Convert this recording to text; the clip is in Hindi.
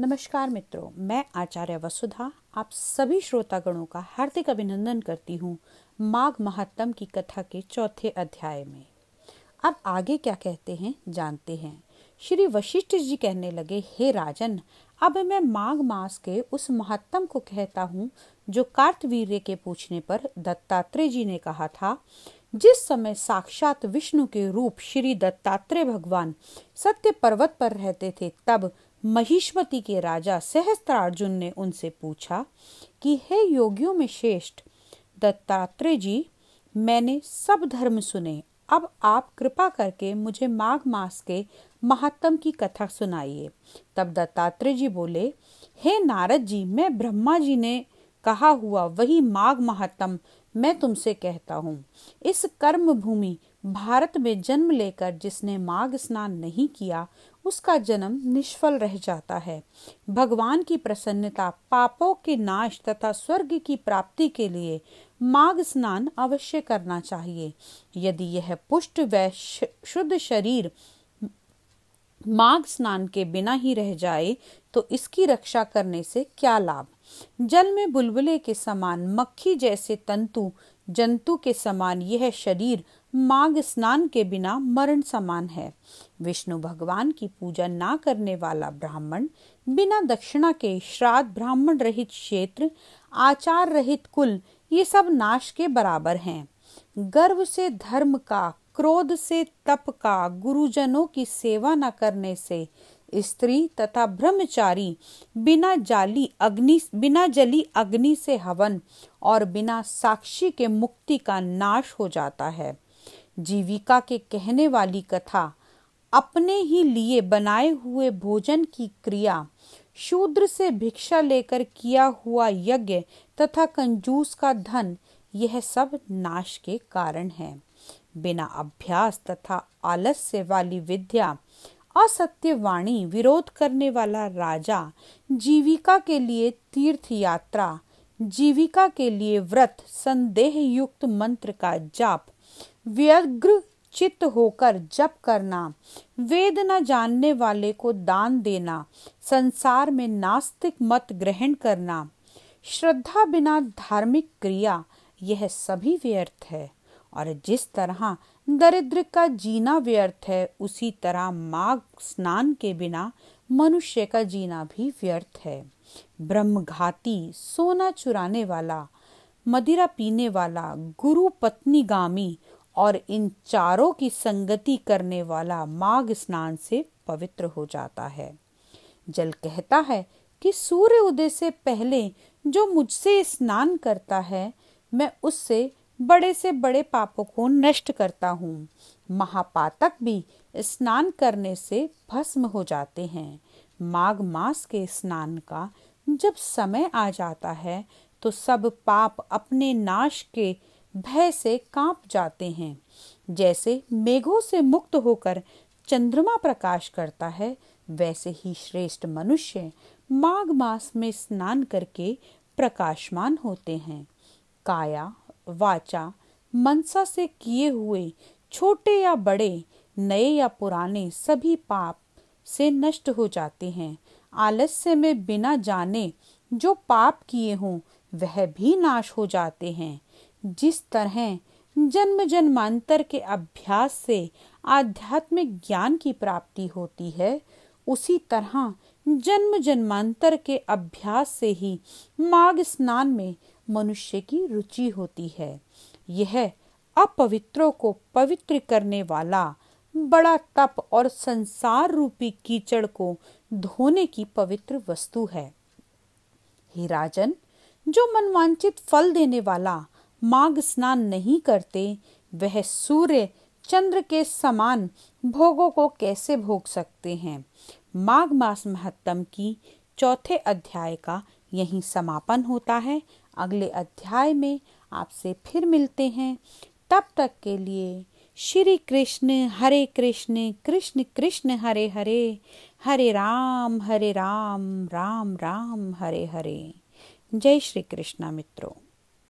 नमस्कार मित्रों मैं आचार्य वसुधा आप सभी श्रोतागणों का हार्दिक अभिनंदन करती हूँ माघ महात्म की कथा के चौथे अध्याय में अब आगे क्या कहते हैं जानते हैं श्री वशिष्ठ जी कहने लगे हे राजन अब मैं माघ मास के उस महात्म को कहता हूँ जो कार्तवीर्य के पूछने पर दत्तात्रेय जी ने कहा था जिस समय साक्षात विष्णु के रूप श्री दत्तात्रेय भगवान सत्य पर्वत पर रहते थे तब महिष्मति के राजा सहस्त्रार्जुन ने उनसे पूछा कि हे योगियों में श्रेष्ठ दत्तात्रेय जी मैंने सब धर्म सुने अब आप कृपा करके मुझे माघ मास के महात्म की कथा सुनाइए तब दत्तात्रेय जी बोले हे नारद जी मैं ब्रह्मा जी ने कहा हुआ वही माघ महात्म मैं तुमसे कहता हूँ इस कर्म भूमि भारत में जन्म लेकर जिसने माघ स्नान नहीं किया उसका जन्म निष्फल रह जाता है भगवान की प्रसन्नता पापों के नाश तथा स्वर्ग की प्राप्ति के लिए माघ स्नान अवश्य करना चाहिए यदि यह पुष्ट व शुद्ध शरीर माघ स्नान के बिना ही रह जाए तो इसकी रक्षा करने से क्या लाभ जल में बुलबुले के समान मक्खी जैसे तंतु जंतु के समान यह शरीर माघ स्नान के बिना मरण समान है विष्णु भगवान की पूजा ना करने वाला ब्राह्मण बिना दक्षिणा के श्राद्ध ब्राह्मण रहित क्षेत्र आचार रहित कुल ये सब नाश के बराबर हैं गर्व से धर्म का क्रोध से तप का गुरुजनों की सेवा न करने से स्त्री तथा ब्रह्मचारी बिना जाली अग्नि बिना जली अग्नि से हवन और बिना साक्षी के मुक्ति का नाश हो जाता है जीविका के कहने वाली कथा अपने ही लिए बनाए हुए भोजन की क्रिया शूद्र से भिक्षा लेकर किया हुआ यज्ञ तथा कंजूस का धन यह सब नाश के कारण है बिना अभ्यास तथा आलस्य वाली विद्या असत्य वाणी विरोध करने वाला राजा जीविका के लिए तीर्थ यात्रा जीविका के लिए व्रत संदेह युक्त मंत्र का जाप व्यग्र चित्त होकर जप करना वेद न जानने वाले को दान देना संसार में नास्तिक मत ग्रहण करना श्रद्धा बिना धार्मिक क्रिया यह सभी व्यर्थ है और जिस तरह दरिद्र का जीना व्यर्थ है उसी तरह माघ स्नान के बिना मनुष्य का जीना भी व्यर्थ है ब्रह्मघाती सोना चुराने वाला मदिरा पीने वाला गुरु पत्नी गामी और इन चारों की संगति करने वाला माघ स्नान से पवित्र हो जाता है जल कहता है कि सूर्य उदय से पहले जो मुझसे स्नान करता है मैं उससे बड़े से बड़े पापों को नष्ट करता हूँ महापातक भी स्नान करने से भस्म हो जाते हैं माघ मास के स्नान का जब समय आ जाता है तो सब पाप अपने नाश के भय से कांप जाते हैं जैसे मेघों से मुक्त होकर चंद्रमा प्रकाश करता है वैसे ही श्रेष्ठ मनुष्य माघ मास में स्नान करके प्रकाशमान होते हैं काया वाचा मनसा से किए हुए छोटे या बड़े नए या पुराने सभी पाप से नष्ट हो जाते हैं आलस्य में बिना जाने जो पाप किए हों वह भी नाश हो जाते हैं जिस तरह जन्म जन्मांतर के अभ्यास से आध्यात्मिक ज्ञान की प्राप्ति होती है उसी तरह जन्म जन्मांतर के अभ्यास से ही माघ स्नान में मनुष्य की रुचि होती है यह अपवित्रों को पवित्र करने वाला बड़ा तप और संसार रूपी कीचड़ को धोने की पवित्र वस्तु है हे राजन जो मनवांचित फल देने वाला माघ स्नान नहीं करते वह सूर्य चंद्र के समान भोगों को कैसे भोग सकते हैं माघ मास महत्तम की चौथे अध्याय का यही समापन होता है अगले अध्याय में आपसे फिर मिलते हैं तब तक के लिए श्री कृष्ण हरे कृष्ण कृष्ण कृष्ण हरे हरे हरे राम हरे राम राम राम हरे हरे जय श्री कृष्णा मित्रों